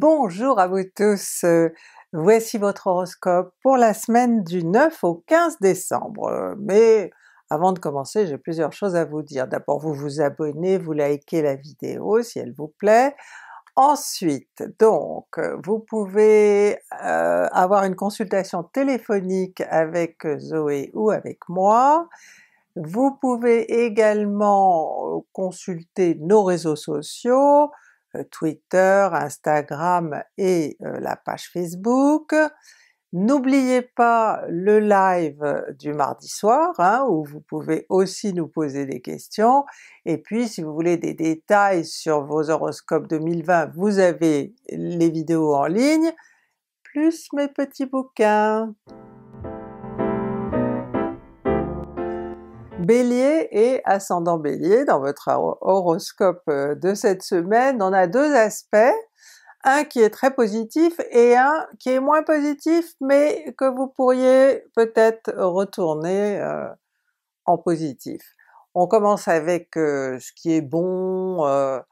Bonjour à vous tous! Euh, voici votre horoscope pour la semaine du 9 au 15 décembre. Mais avant de commencer, j'ai plusieurs choses à vous dire. D'abord vous vous abonnez, vous likez la vidéo si elle vous plaît. Ensuite donc vous pouvez euh, avoir une consultation téléphonique avec Zoé ou avec moi. Vous pouvez également euh, consulter nos réseaux sociaux, euh, Twitter, Instagram et euh, la page Facebook. N'oubliez pas le live du mardi soir hein, où vous pouvez aussi nous poser des questions et puis si vous voulez des détails sur vos horoscopes 2020, vous avez les vidéos en ligne, plus mes petits bouquins. Bélier et ascendant Bélier, dans votre horoscope euh, de cette semaine, on a deux aspects, un qui est très positif et un qui est moins positif, mais que vous pourriez peut-être retourner euh, en positif. On commence avec euh, ce qui est bon à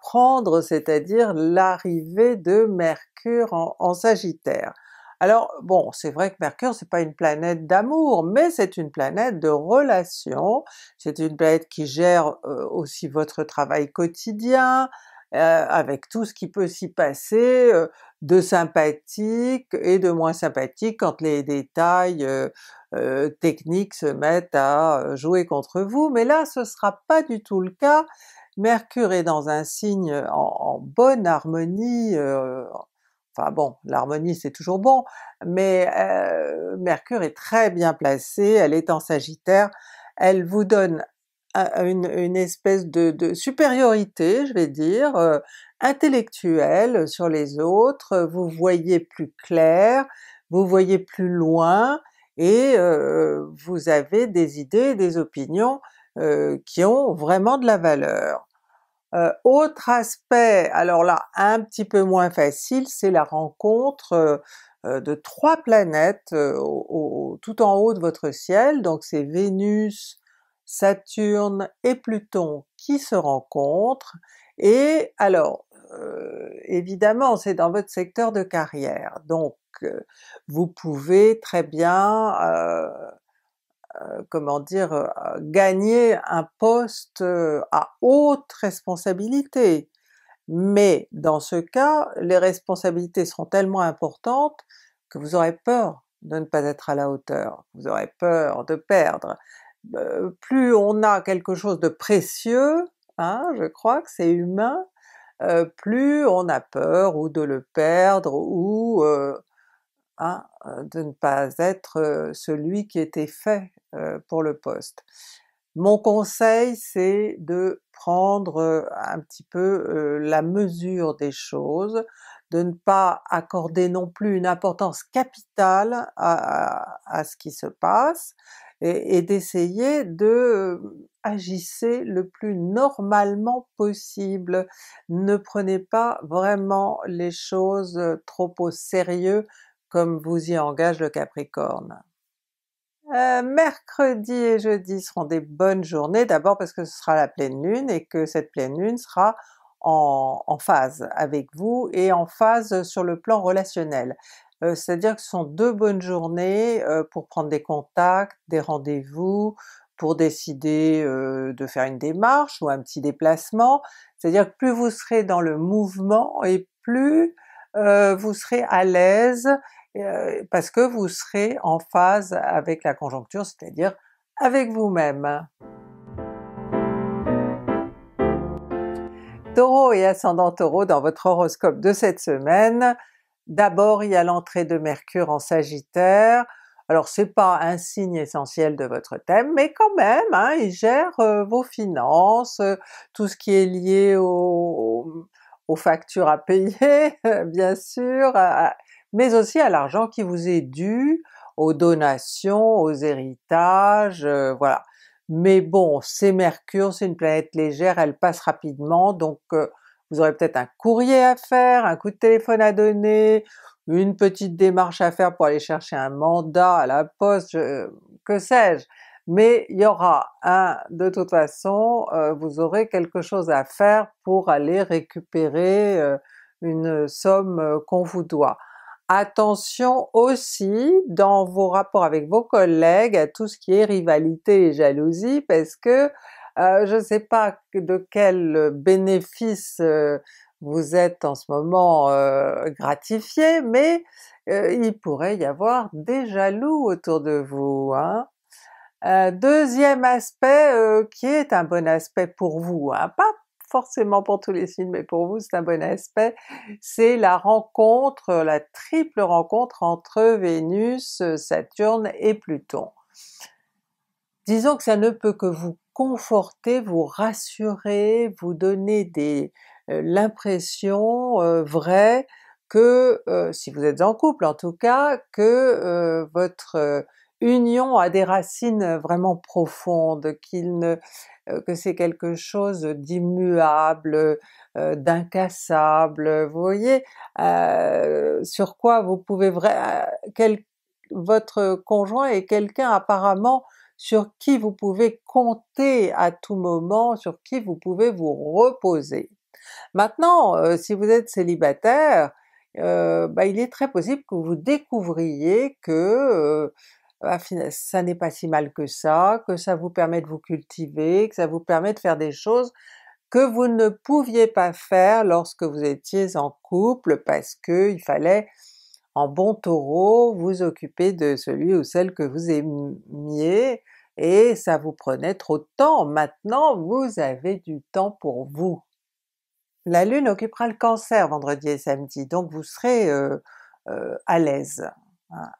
prendre, c'est-à-dire l'arrivée de Mercure en Sagittaire. Alors bon, c'est vrai que Mercure c'est pas une planète d'amour, mais c'est une planète de relations, c'est une planète qui gère euh, aussi votre travail quotidien, euh, avec tout ce qui peut s'y passer euh, de sympathique et de moins sympathique quand les détails techniques se mettent à jouer contre vous, mais là ce sera pas du tout le cas, Mercure est dans un signe en bonne harmonie, Enfin bon, l'harmonie c'est toujours bon, mais euh, Mercure est très bien placée, elle est en Sagittaire, elle vous donne une, espèce de, supériorité, je vais dire, euh, intellectuelle sur les autres, vous voyez plus clair, vous voyez plus loin, et euh, vous avez des idées, des opinions qui ont vraiment de la valeur. Euh, autre aspect, alors là un petit peu moins facile, c'est la rencontre euh, euh, de trois planètes tout en haut de votre ciel, donc c'est Vénus, Saturne et Pluton qui se rencontrent, et alors évidemment c'est dans votre secteur de carrière, donc vous pouvez très bien euh, comment dire, euh, gagner un poste euh, à haute responsabilité. Mais dans ce cas, les responsabilités seront tellement importantes que vous aurez peur de ne pas être à la hauteur, vous aurez peur de perdre. plus on a quelque chose de précieux, hein, je crois que c'est humain, plus on a peur ou de le perdre ou Hein, de ne pas être celui qui était fait pour le poste. Mon conseil c'est de prendre un petit peu la mesure des choses, de ne pas accorder non plus une importance capitale à, ce qui se passe, et, d'essayer de agisser le plus normalement possible. Ne prenez pas vraiment les choses trop au sérieux comme vous y engage le Capricorne. Euh, mercredi et jeudi seront des bonnes journées, d'abord parce que ce sera la pleine lune et que cette pleine lune sera en, phase avec vous et en phase sur le plan relationnel. Euh, c'est-à-dire que ce sont deux bonnes journées euh, pour prendre des contacts, des rendez-vous, pour décider de faire une démarche ou un petit déplacement. C'est-à-dire que plus vous serez dans le mouvement et plus vous serez à l'aise euh, parce que vous serez en phase avec la conjoncture, c'est-à-dire avec vous-même. Taureau et ascendant Taureau dans votre horoscope de cette semaine, d'abord il y a l'entrée de Mercure en Sagittaire, alors c'est pas un signe essentiel de votre thème, mais quand même, hein, il gère euh, vos finances, euh, tout ce qui est lié aux factures à payer, bien sûr, mais aussi à l'argent qui vous est dû, aux donations, aux héritages, euh, voilà. Mais bon, c'est Mercure, c'est une planète légère, elle passe rapidement, donc euh, vous aurez peut-être un courrier à faire, un coup de téléphone à donner, une petite démarche à faire pour aller chercher un mandat à la poste, que sais-je. Mais il y aura un, de toute façon, euh, vous aurez quelque chose à faire pour aller récupérer une somme qu'on vous doit. Attention aussi dans vos rapports avec vos collègues à tout ce qui est rivalité et jalousie parce que euh, je ne sais pas de quel euh, bénéfice euh, vous êtes en ce moment gratifié, mais il pourrait y avoir des jaloux autour de vous. Hein? deuxième aspect qui est un bon aspect pour vous, hein? pas forcément pour tous les signes, mais pour vous c'est un bon aspect, c'est la rencontre, euh, la triple rencontre entre Vénus, euh, Saturne et Pluton. Disons que ça ne peut que vous conforter, vous rassurer, vous donner euh, l'impression vraie que, si vous êtes en couple en tout cas, que votre union a des racines vraiment profondes, qu'il ne euh, que c'est quelque chose d'immuable, euh, d'incassable, vous voyez, euh, sur quoi vous pouvez vraiment... votre conjoint est quelqu'un apparemment sur qui vous pouvez compter à tout moment, sur qui vous pouvez vous reposer. Maintenant, si vous êtes célibataire, bah, il est très possible que vous découvriez que bah, ça n'est pas si mal que ça, que ça vous permet de vous cultiver, que ça vous permet de faire des choses que vous ne pouviez pas faire lorsque vous étiez en couple parce qu'il il fallait en bon taureau vous occuper de celui ou celle que vous aimiez et ça vous prenait trop de temps. Maintenant vous avez du temps pour vous. La lune occupera le cancer vendredi et samedi, donc vous serez euh, euh, à l'aise,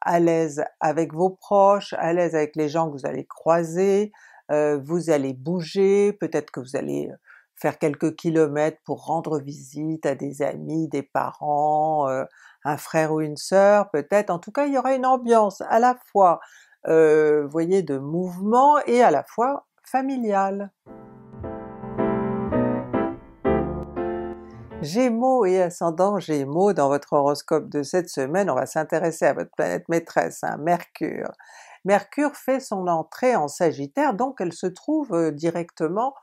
à l'aise avec vos proches, à l'aise avec les gens que vous allez croiser, euh, vous allez bouger, peut-être que vous allez euh, faire quelques kilomètres pour rendre visite à des amis, des parents, euh, un frère ou une sœur peut-être, en tout cas il y aura une ambiance à la fois, voyez, de mouvement et à la fois familiale. Gémeaux et ascendant Gémeaux, dans votre horoscope de cette semaine, on va s'intéresser à votre planète maîtresse, hein, Mercure. Mercure fait son entrée en Sagittaire, donc elle se trouve euh, directement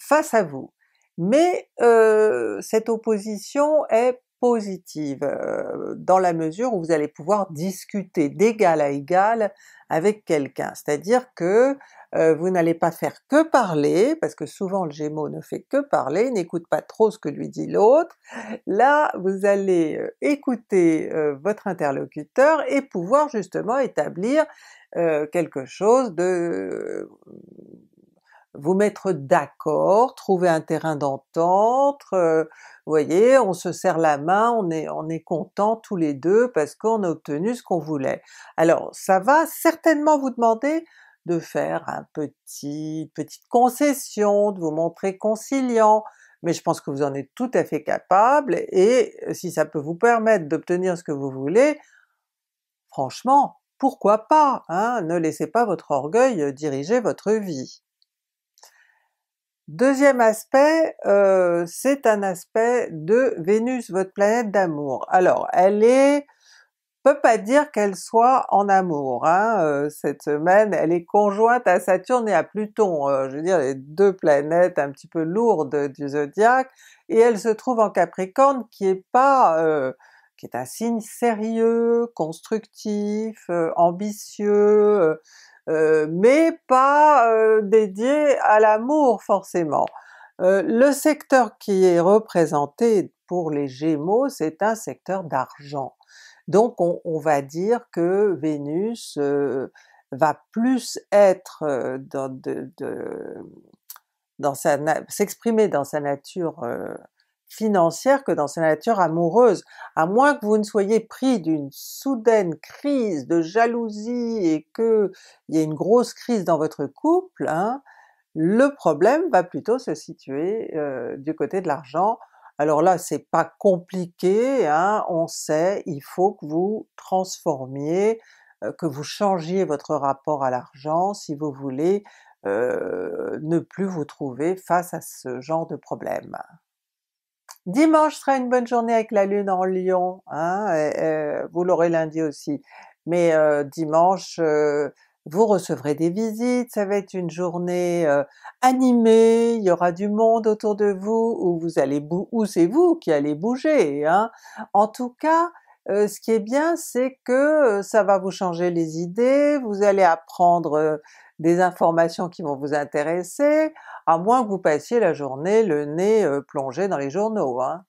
face à vous. Mais euh, cette opposition est positive, euh, dans la mesure où vous allez pouvoir discuter d'égal à égal avec quelqu'un, c'est-à-dire que euh, vous n'allez pas faire que parler, parce que souvent le Gémeaux ne fait que parler, n'écoute pas trop ce que lui dit l'autre, là vous allez euh, écouter votre interlocuteur et pouvoir justement établir quelque chose de vous mettre d'accord, trouver un terrain d'entente, euh, vous voyez, on se serre la main, on est, content tous les deux parce qu'on a obtenu ce qu'on voulait. Alors ça va certainement vous demander de faire un petit, petite concession, de vous montrer conciliant, mais je pense que vous en êtes tout à fait capable, et euh, si ça peut vous permettre d'obtenir ce que vous voulez, franchement, pourquoi pas? Hein? Ne laissez pas votre orgueil diriger votre vie. Deuxième aspect, euh, c'est un aspect de Vénus, votre planète d'amour. Alors elle est, peut pas dire qu'elle soit en amour, hein, euh, cette semaine elle est conjointe à Saturne et à Pluton, euh, je veux dire les deux planètes un petit peu lourdes du zodiaque, et elle se trouve en Capricorne qui est pas euh, qui est un signe sérieux, constructif, ambitieux, euh, mais pas euh, dédié à l'amour forcément. Euh, le secteur qui est représenté pour les Gémeaux, c'est un secteur d'argent. Donc on, va dire que Vénus va plus être dans, de, dans sa s'exprimer dans sa nature financière que dans sa nature amoureuse, à moins que vous ne soyez pris d'une soudaine crise de jalousie et qu'il y ait une grosse crise dans votre couple, hein, le problème va plutôt se situer euh, du côté de l'argent. Alors là c'est pas compliqué, hein. on sait, il faut que vous transformiez, euh, que vous changiez votre rapport à l'argent si vous voulez euh, ne plus vous trouver face à ce genre de problème. Dimanche sera une bonne journée avec la Lune en Lion, hein, vous l'aurez lundi aussi. Mais euh, dimanche, euh, vous recevrez des visites, ça va être une journée euh, animée, il y aura du monde autour de vous, où vous allez où c'est vous qui allez bouger. Hein. En tout cas, ce qui est bien, c'est que ça va vous changer les idées, vous allez apprendre des informations qui vont vous intéresser, à moins que vous passiez la journée le nez euh, plongé dans les journaux. Hein.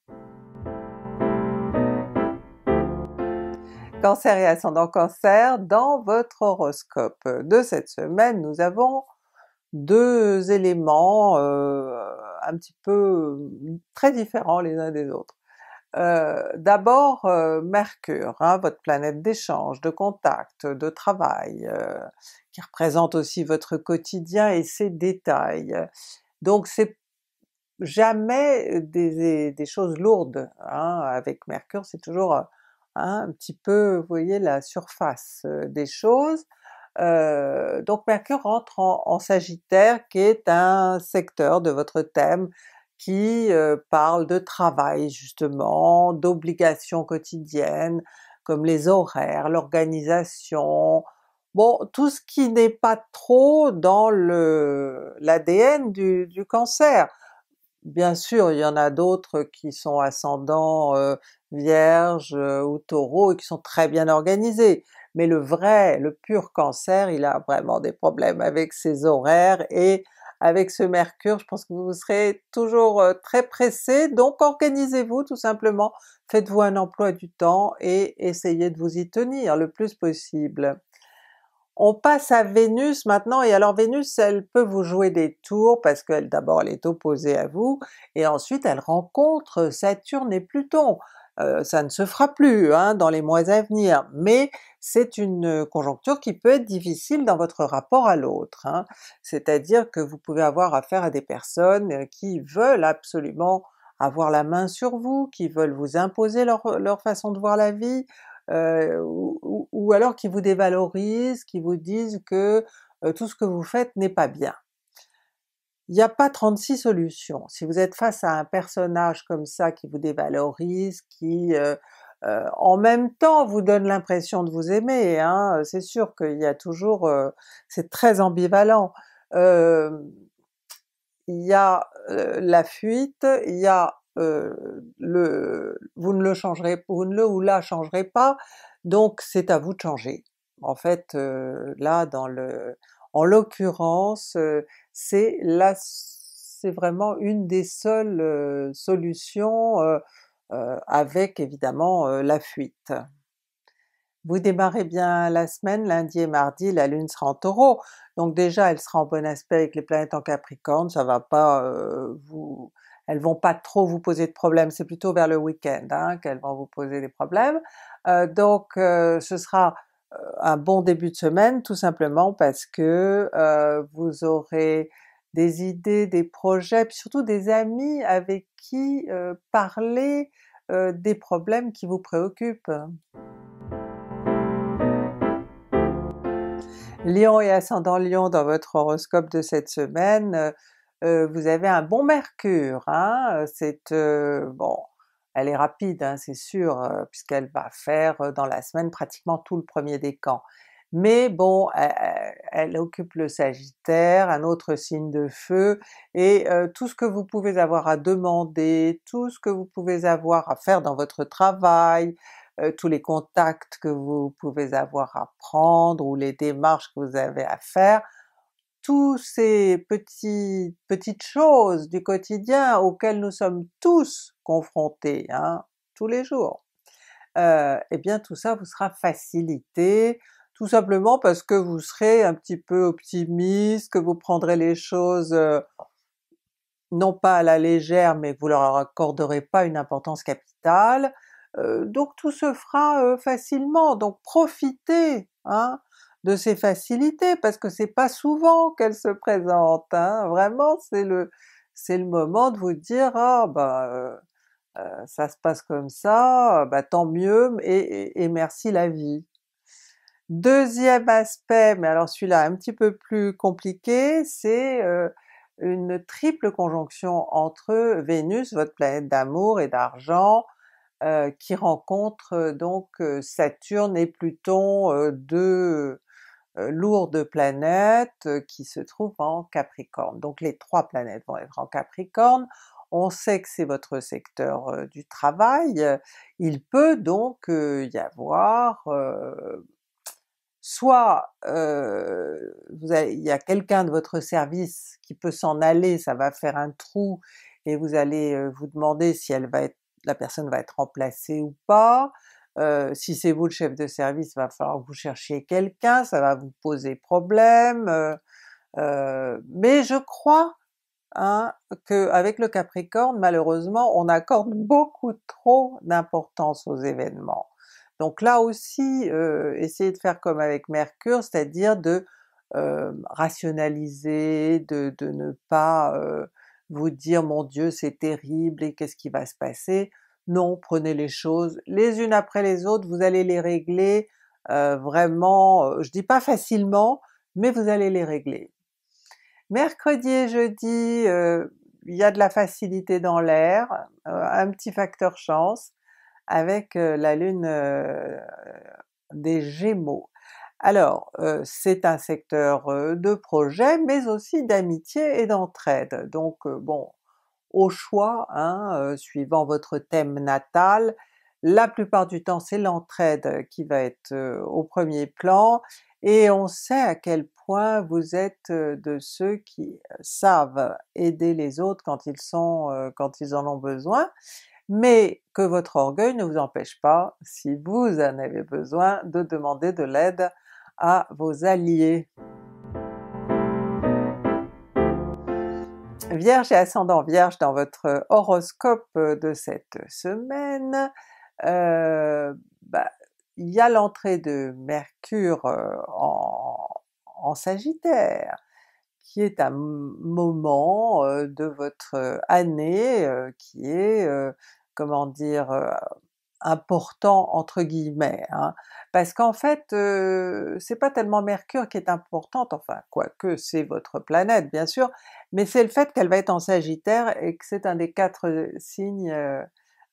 Cancer et ascendant Cancer, dans votre horoscope de cette semaine, nous avons deux éléments euh, un petit peu euh, très différents les uns des autres. D'abord Mercure, hein, votre planète d'échange, de contact, de travail, représente aussi votre quotidien et ses détails. Donc c'est jamais des, choses lourdes hein, avec Mercure, c'est toujours un petit peu, vous voyez, la surface des choses. donc Mercure rentre en, Sagittaire qui est un secteur de votre thème qui parle de travail justement, d'obligations quotidiennes comme les horaires, l'organisation, Bon, tout ce qui n'est pas trop dans le l'ADN du, cancer. Bien sûr, il y en a d'autres qui sont ascendants euh, vierge euh, ou taureaux et qui sont très bien organisés, mais le vrai, le pur cancer, il a vraiment des problèmes avec ses horaires et avec ce mercure, je pense que vous serez toujours euh, très pressé, donc organisez-vous tout simplement, faites-vous un emploi du temps et essayez de vous y tenir le plus possible. On passe à Vénus maintenant, et alors Vénus elle peut vous jouer des tours parce qu'elle d'abord elle est opposée à vous, et ensuite elle rencontre Saturne et Pluton. Euh, ça ne se fera plus hein, dans les mois à venir, mais c'est une conjoncture qui peut être difficile dans votre rapport à l'autre. Hein. C'est-à-dire que vous pouvez avoir affaire à des personnes euh, qui veulent absolument avoir la main sur vous, qui veulent vous imposer leur façon de voir la vie, euh, ou, alors qui vous dévalorisent, qui vous disent que euh, tout ce que vous faites n'est pas bien. Il n'y a pas 36 solutions. Si vous êtes face à un personnage comme ça qui vous dévalorise, qui euh, en même temps vous donne l'impression de vous aimer, hein, c'est sûr qu'il y a toujours... c'est très ambivalent il y a la fuite, il y a euh, vous ne le changerez, vous ne le ou la changerez pas, donc c'est à vous de changer. En fait, euh, là, dans le, en l'occurrence, euh, c'est c'est vraiment une des seules solutions avec évidemment la fuite. Vous démarrez bien la semaine, lundi et mardi, la Lune sera en Taureau, donc déjà elle sera en bon aspect avec les planètes en Capricorne, ça va pas vous elles vont pas trop vous poser de problèmes, c'est plutôt vers le week-end hein, qu'elles vont vous poser des problèmes. Euh, donc euh, ce sera euh, un bon début de semaine tout simplement parce que vous aurez des idées, des projets, surtout des amis avec qui parler des problèmes qui vous préoccupent. Lion et ascendant Lion dans votre horoscope de cette semaine, vous avez un bon mercure, hein, c'est bon, elle est rapide hein, c'est sûr, puisqu'elle va faire dans la semaine pratiquement tout le premier décan. Mais bon, e, e, elle occupe le Sagittaire, un autre signe de feu, et tout ce que vous pouvez avoir à demander, tout ce que vous pouvez avoir à faire dans votre travail, tous les contacts que vous pouvez avoir à prendre ou les démarches que vous avez à faire, toutes ces petites choses du quotidien auxquelles nous sommes tous confrontés, hein, tous les jours, euh, eh bien tout ça vous sera facilité, tout simplement parce que vous serez un petit peu optimiste, que vous prendrez les choses euh, non pas à la légère, mais vous leur accorderez pas une importance capitale, euh, donc tout se fera euh, facilement, donc profitez! Hein, de ses facilités, parce que c'est pas souvent qu'elle se présente, hein. vraiment c'est le, c'est le moment de vous dire « ah bah euh, euh, ça se passe comme ça, bah tant mieux et, merci la vie ». Deuxième aspect, mais alors celui-là un petit peu plus compliqué, c'est euh, une triple conjonction entre Vénus, votre planète d'amour et d'argent, qui rencontre donc Saturne et Pluton, de deux, euh, lourde planète euh, qui se trouve en Capricorne. Donc les trois planètes vont être en Capricorne, on sait que c'est votre secteur euh, du travail, il peut donc y avoir soit il y a quelqu'un de votre service qui peut s'en aller, ça va faire un trou et vous allez vous demander si elle va être, la personne va être remplacée ou pas, euh, si c'est vous le chef de service, va falloir que vous cherchiez quelqu'un, ça va vous poser problème, euh, euh, mais je crois hein, qu'avec le Capricorne, malheureusement, on accorde beaucoup trop d'importance aux événements. Donc là aussi, essayez de faire comme avec Mercure, c'est-à-dire de rationaliser, de, ne pas vous dire mon dieu c'est terrible et qu'est-ce qui va se passer, non, prenez les choses les unes après les autres, vous allez les régler euh, vraiment, euh, je dis pas facilement, mais vous allez les régler. Mercredi et jeudi, euh, il y a de la facilité dans l'air, un petit facteur chance, avec la lune des Gémeaux. Alors c'est un secteur de projet mais aussi d'amitié et d'entraide, donc bon au choix, hein, euh, suivant votre thème natal. La plupart du temps c'est l'entraide euh, qui va être euh, au premier plan, et on sait à quel point vous êtes de ceux qui savent aider les autres quand ils sont, quand ils en ont besoin, mais que votre orgueil ne vous empêche pas, si vous en avez besoin, de demander de l'aide à vos alliés. Vierge et ascendant Vierge dans votre euh, horoscope euh, de cette semaine, euh, bah, il y a l'entrée de Mercure en, Sagittaire, qui est un moment de votre année qui est, comment dire, important entre guillemets, hein. parce qu'en fait ce c'est pas tellement Mercure qui est importante, enfin quoique c'est votre planète bien sûr, mais c'est le fait qu'elle va être en Sagittaire et que c'est un des quatre signes,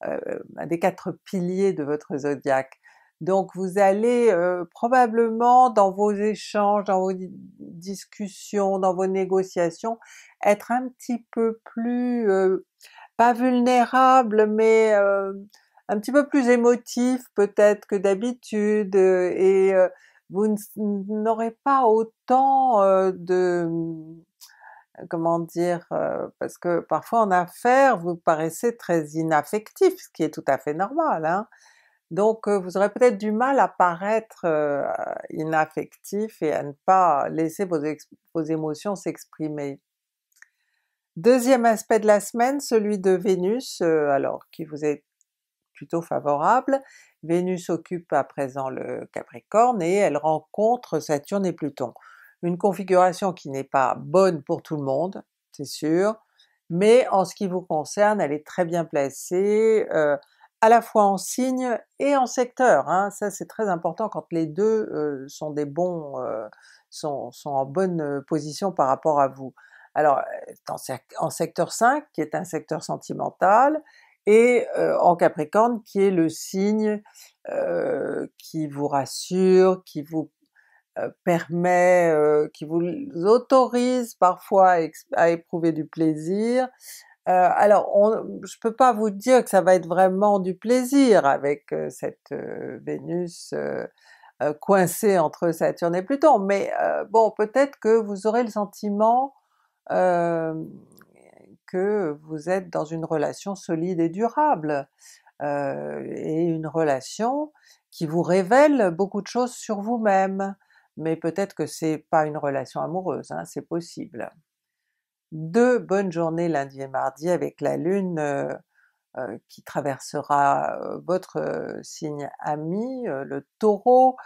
un des quatre piliers de votre zodiaque. Donc vous allez probablement dans vos échanges, dans vos discussions, dans vos négociations, être un petit peu plus, pas vulnérable mais un petit peu plus émotif peut-être que d'habitude euh, et euh, vous n'aurez pas autant euh, de hum, comment dire, parce que parfois en affaires vous paraissez très inaffectif, ce qui est tout à fait normal. Hein. Donc vous aurez peut-être du mal à paraître inaffectif et à ne pas laisser vos, vos émotions s'exprimer. Deuxième aspect de la semaine, celui de Vénus, alors qui vous est plutôt favorable. Vénus occupe à présent le Capricorne et elle rencontre Saturne et Pluton. Une configuration qui n'est pas bonne pour tout le monde, c'est sûr, mais en ce qui vous concerne, elle est très bien placée, euh, à la fois en signe et en secteur. Hein. Ça c'est très important quand les deux euh, sont des bons, euh, sont, en bonne position par rapport à vous. Alors en secteur 5, qui est un secteur sentimental, et en euh, Capricorne qui est le signe euh, qui vous rassure, qui vous euh, permet, qui vous autorise parfois à, éprouver du plaisir. alors je ne peux pas vous dire que ça va être vraiment du plaisir avec cette Vénus coincée entre Saturne et Pluton, mais bon peut-être que vous aurez le sentiment que vous êtes dans une relation solide et durable, euh, et une relation qui vous révèle beaucoup de choses sur vous-même, mais peut-être que c'est pas une relation amoureuse, hein, c'est possible. Deux bonnes journées lundi et mardi avec la Lune euh, euh, qui traversera votre signe ami, le Taureau,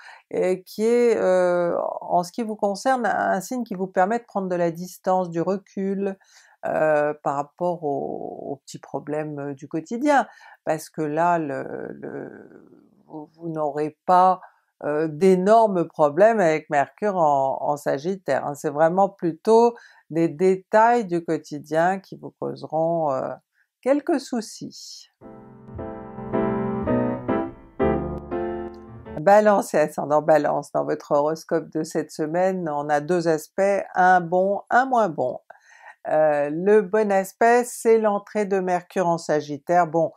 qui est en ce qui vous concerne un signe qui vous permet de prendre de la distance, du recul, euh, par rapport aux, petits problèmes euh, du quotidien, parce que là vous, n'aurez pas euh, d'énormes problèmes avec Mercure en, Sagittaire, hein. c'est vraiment plutôt des détails du quotidien qui vous causeront quelques soucis. Balance et ascendant Balance, dans votre horoscope de cette semaine, on a deux aspects, un bon, un moins bon. Euh, le bon aspect, c'est l'entrée de Mercure en Sagittaire. Bon,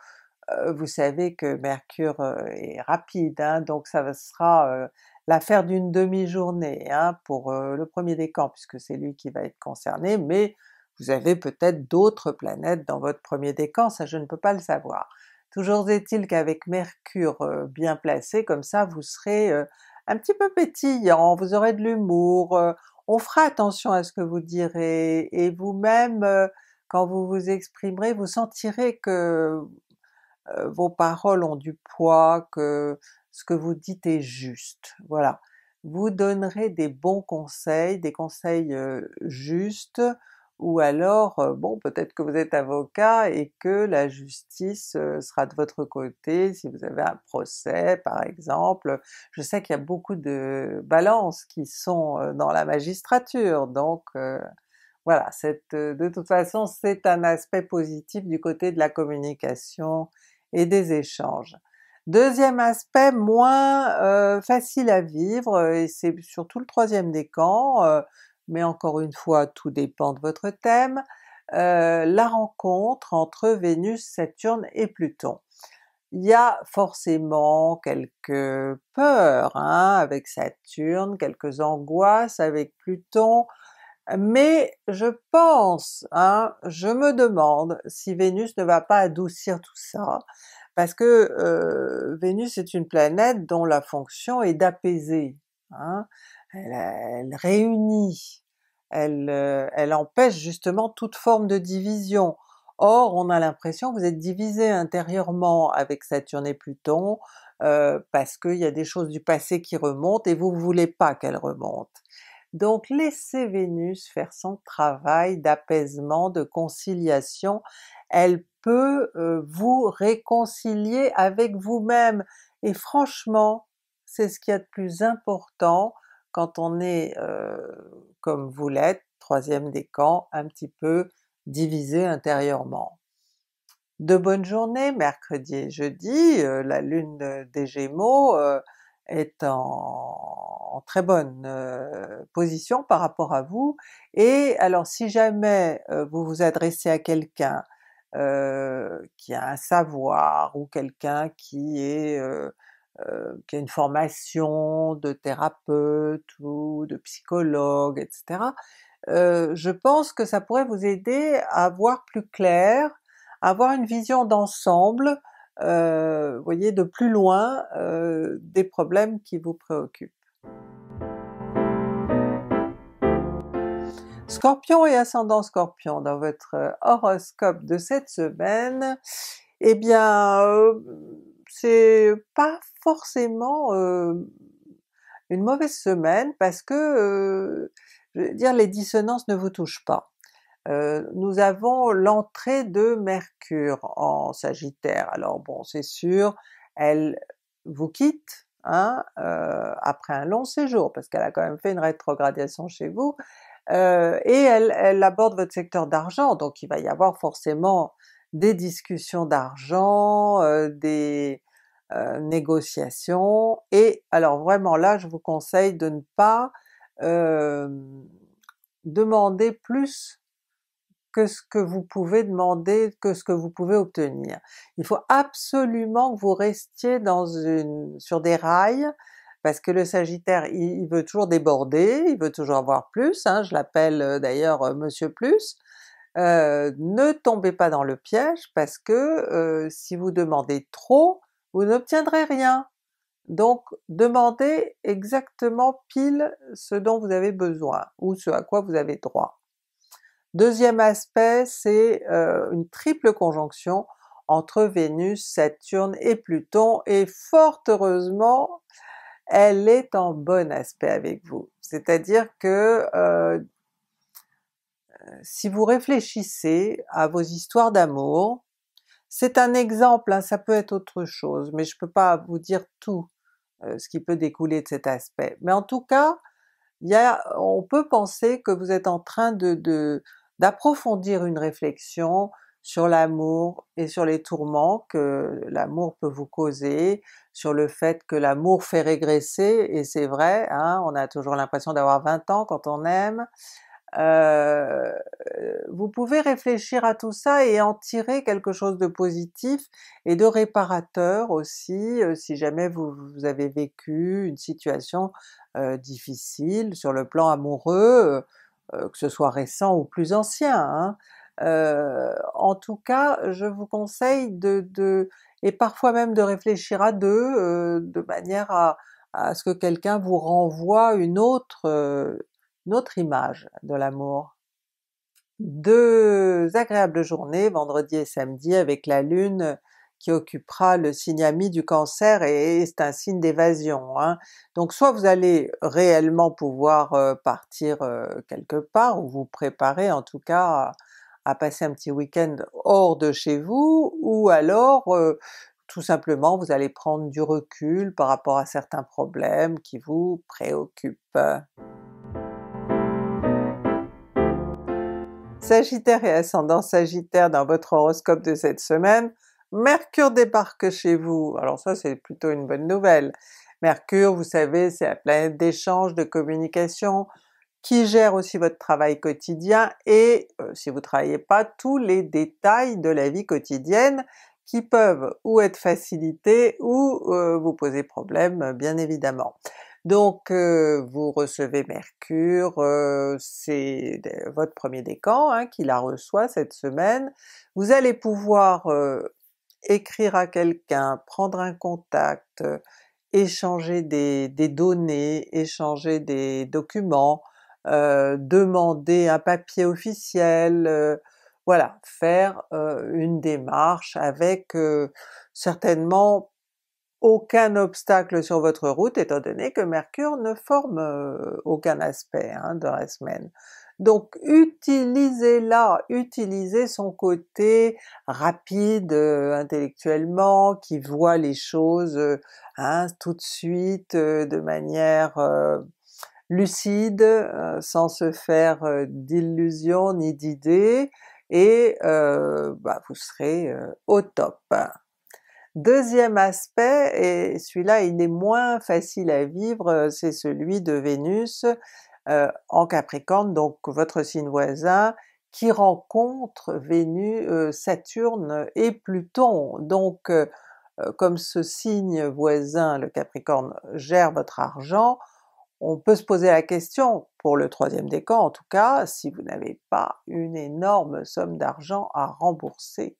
euh, vous savez que Mercure euh, est rapide, hein, donc ça sera l'affaire d'une demi-journée hein, pour le premier décan, puisque c'est lui qui va être concerné, mais vous avez peut-être d'autres planètes dans votre premier décan, ça je ne peux pas le savoir. Toujours est-il qu'avec Mercure bien placé, comme ça vous serez un petit peu pétillant, vous aurez de l'humour, on fera attention à ce que vous direz, et vous-même, euh, quand vous vous exprimerez, vous sentirez que euh, vos paroles ont du poids, que ce que vous dites est juste, voilà. Vous donnerez des bons conseils, des conseils euh, justes, ou alors euh, bon peut-être que vous êtes avocat et que la justice euh, sera de votre côté si vous avez un procès par exemple. Je sais qu'il y a beaucoup de balances qui sont euh, dans la magistrature, donc voilà, de toute façon c'est un aspect positif du côté de la communication et des échanges. Deuxième aspect, moins facile à vivre, et c'est surtout le troisième décan, mais encore une fois tout dépend de votre thème, euh, la rencontre entre Vénus, Saturne et Pluton. Il y a forcément quelques peurs hein, avec Saturne, quelques angoisses avec Pluton, mais je pense, hein, je me demande si Vénus ne va pas adoucir tout ça, parce que euh, Vénus est une planète dont la fonction est d'apaiser. Hein, elle, réunit, euh, elle, empêche justement toute forme de division. Or on a l'impression que vous êtes divisé intérieurement avec Saturne et Pluton, euh, parce qu'il y a des choses du passé qui remontent et vous ne voulez pas qu'elles remontent. Donc laissez Vénus faire son travail d'apaisement, de conciliation, elle peut euh, vous réconcilier avec vous-même, et franchement c'est ce qu'il y a de plus important, quand on est, comme vous l'êtes, troisième décan, un petit peu divisé intérieurement. De bonnes journées mercredi et jeudi, la lune des Gémeaux est en, très bonne position par rapport à vous, et alors si jamais vous vous adressez à quelqu'un qui a un savoir, ou quelqu'un qui est euh, qui a une formation de thérapeute ou de psychologue, etc. Euh, je pense que ça pourrait vous aider à voir plus clair, à avoir une vision d'ensemble, euh, vous voyez, de plus loin des problèmes qui vous préoccupent. Scorpion et ascendant Scorpion dans votre horoscope de cette semaine, eh bien c'est pas forcément une mauvaise semaine parce que je veux dire les dissonances ne vous touchent pas. nous avons l'entrée de Mercure en Sagittaire. Alors bon, c'est sûr, elle vous quitte hein, après un long séjour, parce qu'elle a quand même fait une rétrogradation chez vous, et elle, aborde votre secteur d'argent, donc il va y avoir forcément des discussions d'argent, des, négociation euh, négociations, et alors vraiment là je vous conseille de ne pas demander plus que ce que vous pouvez demander, que ce que vous pouvez obtenir. Il faut absolument que vous restiez dans une, sur des rails, parce que le Sagittaire il, veut toujours déborder, il veut toujours avoir plus, hein, je l'appelle euh, d'ailleurs euh, Monsieur Plus, ne tombez pas dans le piège parce que si vous demandez trop, vous n'obtiendrez rien. Donc demandez exactement pile ce dont vous avez besoin ou ce à quoi vous avez droit. Deuxième aspect, c'est euh, une triple conjonction entre Vénus, Saturne et Pluton, et fort heureusement elle est en bon aspect avec vous. C'est-à-dire que euh, euh, si vous réfléchissez à vos histoires d'amour, c'est un exemple, hein, ça peut être autre chose, mais je peux pas vous dire tout ce qui peut découler de cet aspect. Mais en tout cas, on peut penser que vous êtes en train de d'approfondir une réflexion sur l'amour et sur les tourments que l'amour peut vous causer, sur le fait que l'amour fait régresser, et c'est vrai, hein, on a toujours l'impression d'avoir 20 ans quand on aime, euh, vous pouvez réfléchir à tout ça et en tirer quelque chose de positif et de réparateur aussi, euh, si jamais vous, avez vécu une situation euh, difficile sur le plan amoureux, que ce soit récent ou plus ancien. Hein. Euh, en tout cas, je vous conseille de, de, et parfois même de réfléchir à deux, de manière à, à ce que quelqu'un vous renvoie une autre, notre image de l'amour. Deux agréables journées, vendredi et samedi, avec la Lune qui occupera le signe ami du Cancer et c'est un signe d'évasion. Hein. Donc soit vous allez réellement pouvoir euh, partir euh, quelque part, ou vous préparer en tout cas à, passer un petit week-end hors de chez vous, ou alors euh, tout simplement vous allez prendre du recul par rapport à certains problèmes qui vous préoccupent. Sagittaire et ascendant Sagittaire dans votre horoscope de cette semaine, Mercure débarque chez vous, alors ça c'est plutôt une bonne nouvelle. Mercure, vous savez, c'est la planète d'échange, de communication, qui gère aussi votre travail quotidien et, euh, si vous travaillez pas, tous les détails de la vie quotidienne qui peuvent ou être facilités ou euh, vous poser problème bien évidemment. Donc euh, vous recevez Mercure, euh, c'est euh, votre premier décan hein, qui la reçoit cette semaine. Vous allez pouvoir écrire à quelqu'un, prendre un contact, échanger des, données, échanger des documents, demander un papier officiel, voilà, faire une démarche avec certainement aucun obstacle sur votre route étant donné que Mercure ne forme euh, aucun aspect hein, dans la semaine. Donc utilisez-la, utilisez son côté rapide euh, intellectuellement, qui voit les choses euh, hein, tout de suite de manière lucide, sans se faire d'illusions ni d'idées, et bah, vous serez au top. Deuxième aspect, et celui-là il est moins facile à vivre, euh, c'est celui de Vénus euh, en Capricorne, donc votre signe voisin, qui rencontre Vénus, euh, Saturne et Pluton. Donc comme ce signe voisin, le Capricorne, gère votre argent, on peut se poser la question, pour le troisième décan en tout cas, si vous n'avez pas une énorme somme d'argent à rembourser.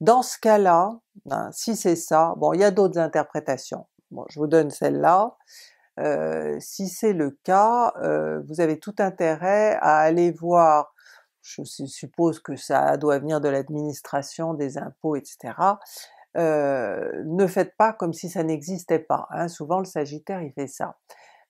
Dans ce cas-là, ben, si c'est ça, bon il y a d'autres interprétations, bon, je vous donne celle-là, euh, si c'est le cas, euh, vous avez tout intérêt à aller voir, je suppose que ça doit venir de l'administration, des impôts, etc. Euh, ne faites pas comme si ça n'existait pas, hein. souvent le Sagittaire il fait ça.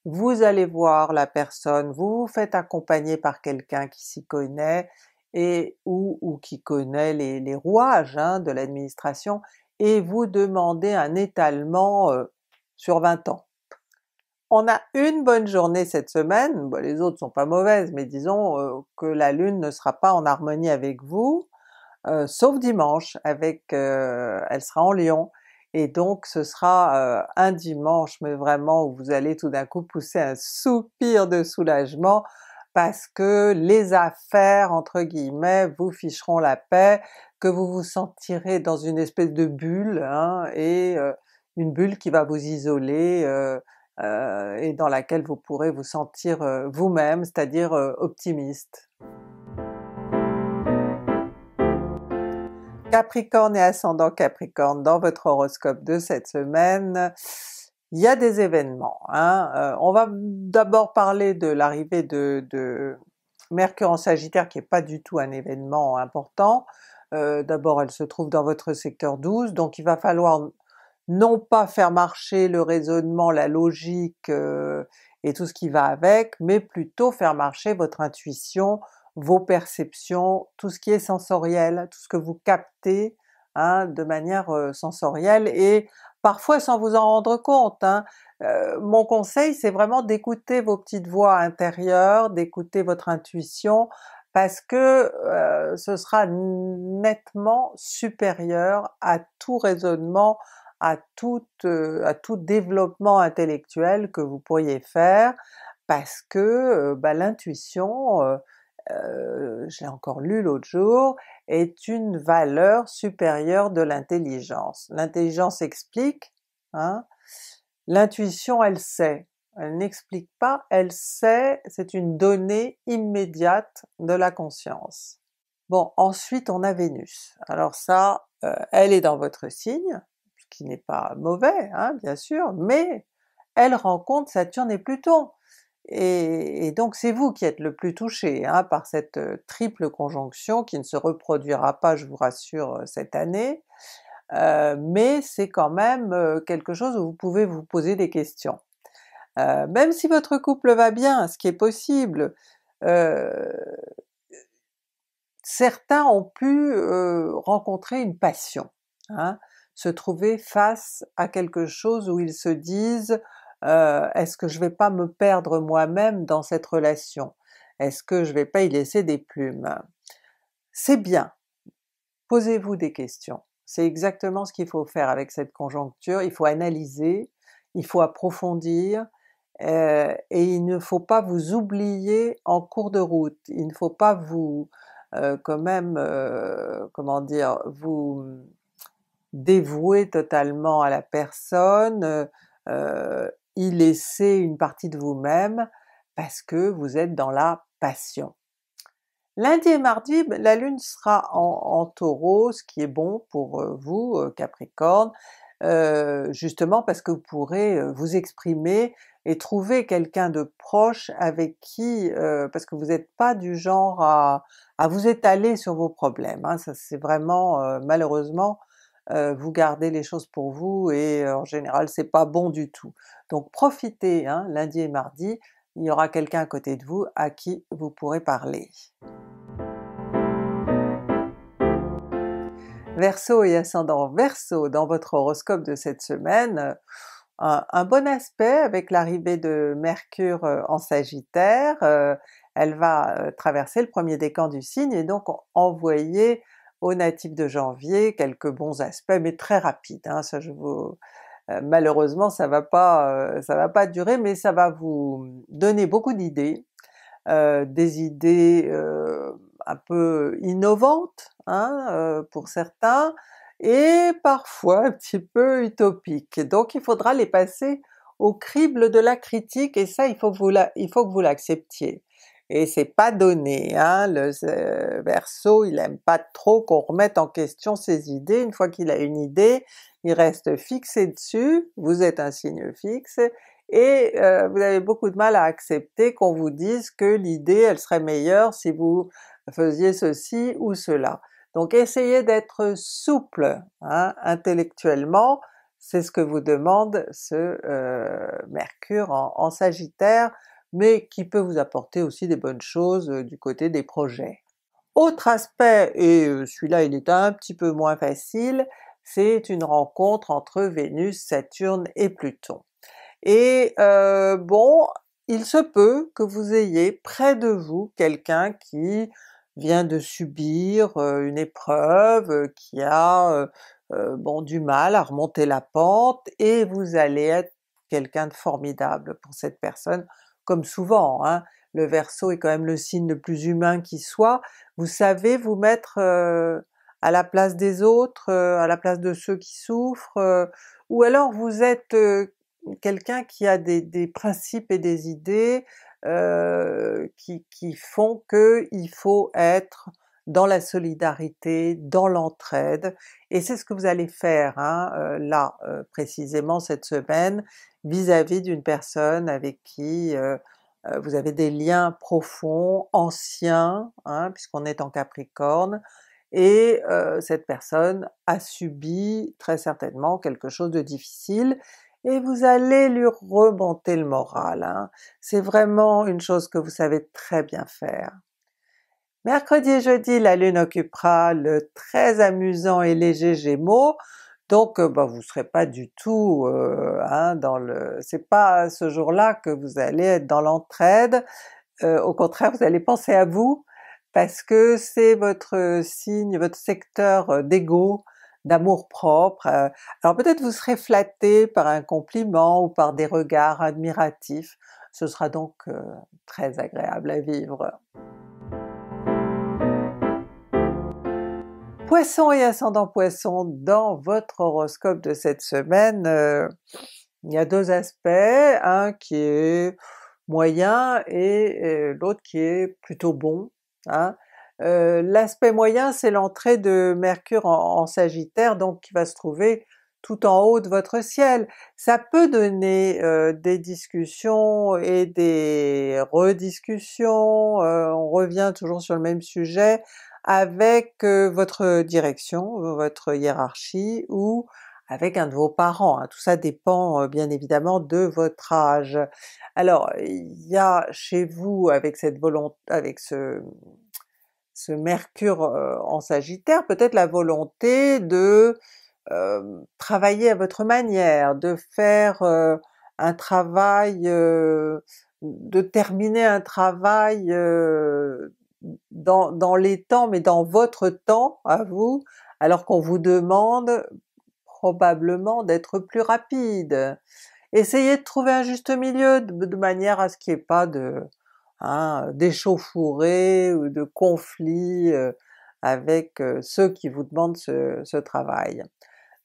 Vous allez voir la personne, vous vous faites accompagner par quelqu'un qui s'y connaît, et ou, qui connaît les, les rouages hein, de l'administration, et vous demandez un étalement sur 20 ans. On a une bonne journée cette semaine, bah, les autres sont pas mauvaises, mais disons que la Lune ne sera pas en harmonie avec vous, sauf dimanche, avec, elle sera en Lion, et donc ce sera un dimanche mais vraiment où vous allez tout d'un coup pousser un soupir de soulagement, parce que les affaires entre guillemets vous ficheront la paix, que vous vous sentirez dans une espèce de bulle hein, et euh, une bulle qui va vous isoler euh, euh, et dans laquelle vous pourrez vous sentir vous-même, c'est-à-dire optimiste. Capricorne et ascendant Capricorne dans votre horoscope de cette semaine, il y a des événements. Hein. Euh, on va d'abord parler de l'arrivée de, Mercure en Sagittaire qui n'est pas du tout un événement important. Euh, d'abord elle se trouve dans votre secteur 12, donc il va falloir non pas faire marcher le raisonnement, la logique euh, et tout ce qui va avec, mais plutôt faire marcher votre intuition, vos perceptions, tout ce qui est sensoriel, tout ce que vous captez hein, de manière sensorielle et parfois sans vous en rendre compte. Hein. Euh, mon conseil c'est vraiment d'écouter vos petites voix intérieures, d'écouter votre intuition, parce que euh, ce sera nettement supérieur à tout raisonnement, à tout, euh, à tout développement intellectuel que vous pourriez faire, parce que bah, l'intuition euh, j'ai encore lu l'autre jour, est une valeur supérieure de l'intelligence. L'intelligence explique, hein, l'intuition elle sait, elle n'explique pas, elle sait, c'est une donnée immédiate de la conscience. Bon, ensuite on a Vénus. Alors ça, euh, elle est dans votre signe, ce qui n'est pas mauvais, hein, bien sûr, mais elle rencontre Saturne et Pluton. Et, donc c'est vous qui êtes le plus touché hein, par cette euh, triple conjonction qui ne se reproduira pas, je vous rassure, euh, cette année, euh, mais c'est quand même quelque chose où vous pouvez vous poser des questions. même si votre couple va bien, ce qui est possible, certains ont pu rencontrer une passion, hein, se trouver face à quelque chose où ils se disent euh, est-ce que je vais pas me perdre moi-même dans cette relation? Est-ce que je vais pas y laisser des plumes? C'est bien, posez-vous des questions. C'est exactement ce qu'il faut faire avec cette conjoncture, il faut analyser, il faut approfondir, euh, et il ne faut pas vous oublier en cours de route, il ne faut pas vous euh, quand même, comment dire, vous dévouer totalement à la personne, y laisser une partie de vous-même parce que vous êtes dans la passion. Lundi et mardi, ben, la Lune sera en, Taureau, ce qui est bon pour euh, vous euh, Capricorne, euh, justement parce que vous pourrez vous exprimer et trouver quelqu'un de proche avec qui, parce que vous n'êtes pas du genre à, vous étaler sur vos problèmes, hein. ça c'est vraiment malheureusement euh, vous gardez les choses pour vous et euh, en général c'est pas bon du tout. Donc profitez, hein, lundi et mardi, il y aura quelqu'un à côté de vous à qui vous pourrez parler. Verseau et ascendant Verseau, dans votre horoscope de cette semaine, un, bon aspect avec l'arrivée de Mercure euh, en Sagittaire, elle va traverser le premier décan du signe et donc envoyer au natif de janvier, quelques bons aspects, mais très rapides, hein. ça je vous... Euh, malheureusement ça va pas euh, va pas durer, mais ça va vous donner beaucoup d'idées, euh, des idées un peu innovantes hein, pour certains, et parfois un petit peu utopiques. Donc il faudra les passer au crible de la critique, et ça il faut que vous l'acceptiez et c'est pas donné. Hein? Le Verseau, il aime pas trop qu'on remette en question ses idées, une fois qu'il a une idée, il reste fixé dessus, vous êtes un signe fixe, et euh, vous avez beaucoup de mal à accepter qu'on vous dise que l'idée elle serait meilleure si vous faisiez ceci ou cela. Donc essayez d'être souple hein, intellectuellement, c'est ce que vous demande ce euh, Mercure en Sagittaire, mais qui peut vous apporter aussi des bonnes choses euh, du côté des projets. Autre aspect, et euh, celui-là il est un petit peu moins facile, c'est une rencontre entre Vénus, Saturne et Pluton. Et euh, bon, il se peut que vous ayez près de vous quelqu'un qui vient de subir une épreuve, qui a bon du mal à remonter la pente, et vous allez être quelqu'un de formidable pour cette personne, comme souvent, hein, le Verseau est quand même le signe le plus humain qui soit, vous savez vous mettre euh, à la place des autres, euh, à la place de ceux qui souffrent, euh, ou alors vous êtes quelqu'un qui a des, principes et des idées qui, font que il faut être dans la solidarité, dans l'entraide, et c'est ce que vous allez faire hein, là précisément cette semaine, vis-à-vis d'une personne avec qui euh, euh, vous avez des liens profonds, anciens, hein, puisqu'on est en Capricorne, et euh, cette personne a subi très certainement quelque chose de difficile, et vous allez lui remonter le moral. Hein. C'est vraiment une chose que vous savez très bien faire. Mercredi et jeudi, la Lune occupera le très amusant et léger Gémeaux, donc bah, vous ne serez pas du tout hein, dans le... c'est pas ce jour-là que vous allez être dans l'entraide, au contraire vous allez penser à vous, parce que c'est votre signe, votre secteur d'ego, d'amour propre. Alors peut-être vous serez flatté par un compliment ou par des regards admiratifs, ce sera donc très agréable à vivre. Poisson et ascendant Poisson, dans votre horoscope de cette semaine, euh, il y a deux aspects, un qui est moyen et, euh, l'autre qui est plutôt bon. Hein. Euh, l'aspect moyen c'est l'entrée de Mercure en, Sagittaire, donc qui va se trouver tout en haut de votre ciel. Ça peut donner des discussions et des rediscussions, on revient toujours sur le même sujet, avec votre direction, votre hiérarchie ou avec un de vos parents. Hein. Tout ça dépend bien évidemment de votre âge. Alors il y a chez vous avec cette volonté, avec ce, ce mercure en Sagittaire, peut-être la volonté de travailler à votre manière, de faire un travail, de terminer un travail dans, les temps, mais dans votre temps à vous, alors qu'on vous demande probablement d'être plus rapide. Essayez de trouver un juste milieu de, manière à ce qu'il n'y ait pas de hein, d'échauffourées ou de conflits euh, avec euh, ceux qui vous demandent ce, ce travail.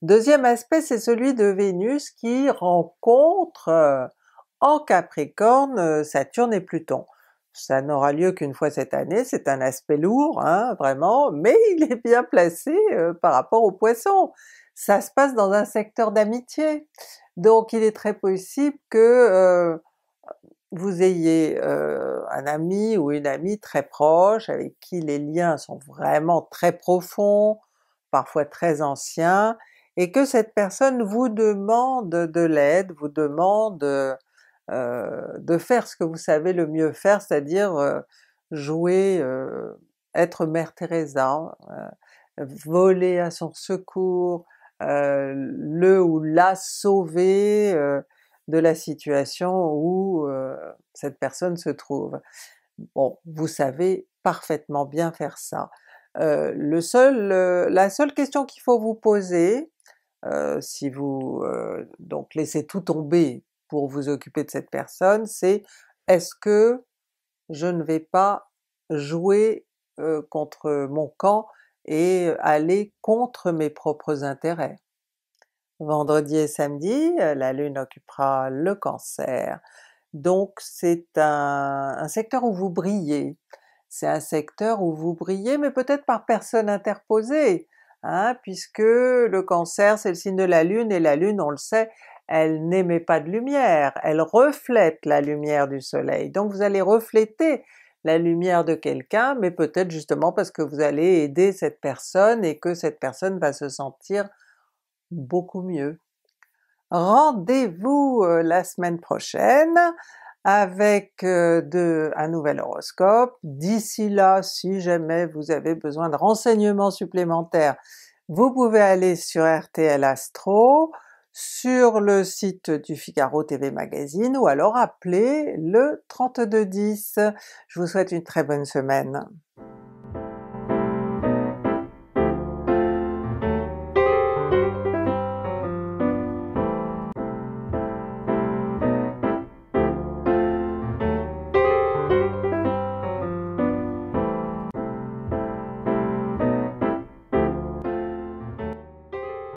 Deuxième aspect, c'est celui de Vénus qui rencontre euh, en Capricorne Saturne et Pluton ça n'aura lieu qu'une fois cette année, c'est un aspect lourd, hein, vraiment, mais il est bien placé euh, par rapport aux Poissons. Ça se passe dans un secteur d'amitié, donc il est très possible que euh, vous ayez euh, un ami ou une amie très proche, avec qui les liens sont vraiment très profonds, parfois très anciens, et que cette personne vous demande de l'aide, vous demande euh, de faire ce que vous savez le mieux faire, c'est-à-dire euh, jouer, euh, être Mère Teresa, voler à son secours, le ou la sauver de la situation où cette personne se trouve. Bon, vous savez parfaitement bien faire ça. le seul, la seule question qu'il faut vous poser, si vous donc laissez tout tomber, pour vous occuper de cette personne, c'est est-ce que je ne vais pas jouer euh, contre mon camp et aller contre mes propres intérêts. Vendredi et samedi, euh, la Lune occupera le Cancer, donc c'est un, secteur où vous brillez. C'est un secteur où vous brillez, mais peut-être par personne interposée, hein, puisque le Cancer c'est le signe de la Lune, et la Lune on le sait, elle n'émet pas de lumière, elle reflète la lumière du soleil. Donc vous allez refléter la lumière de quelqu'un, mais peut-être justement parce que vous allez aider cette personne et que cette personne va se sentir beaucoup mieux. Rendez-vous euh, la semaine prochaine avec euh, un nouvel horoscope. D'ici là, si jamais vous avez besoin de renseignements supplémentaires, vous pouvez aller sur RTL Astro, sur le site du Figaro TV Magazine ou alors appelez le 3210. Je vous souhaite une très bonne semaine.